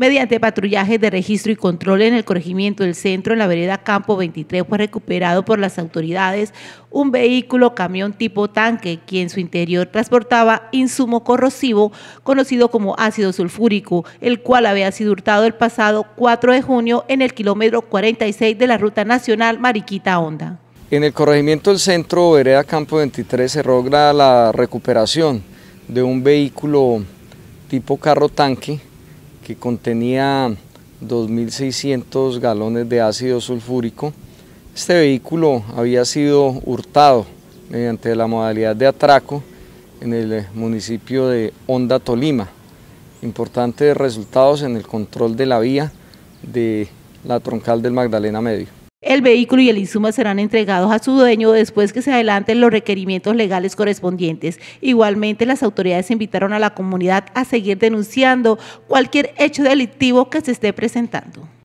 mediante patrullaje de registro y control en el corregimiento del centro, en la vereda Campo 23, fue recuperado por las autoridades un vehículo camión tipo tanque, que en su interior transportaba insumo corrosivo conocido como ácido sulfúrico, el cual había sido hurtado el pasado 4 de junio en el kilómetro 46 de la Ruta Nacional Mariquita Honda. En el corregimiento del centro Vereda Campo 23 se logra la recuperación de un vehículo tipo carro tanque que contenía 2.600 galones de ácido sulfúrico. Este vehículo había sido hurtado mediante la modalidad de atraco en el municipio de Honda, Tolima. Importantes resultados en el control de la vía de la troncal del Magdalena Medio el vehículo y el insumo serán entregados a su dueño después que se adelanten los requerimientos legales correspondientes. Igualmente, las autoridades invitaron a la comunidad a seguir denunciando cualquier hecho delictivo que se esté presentando.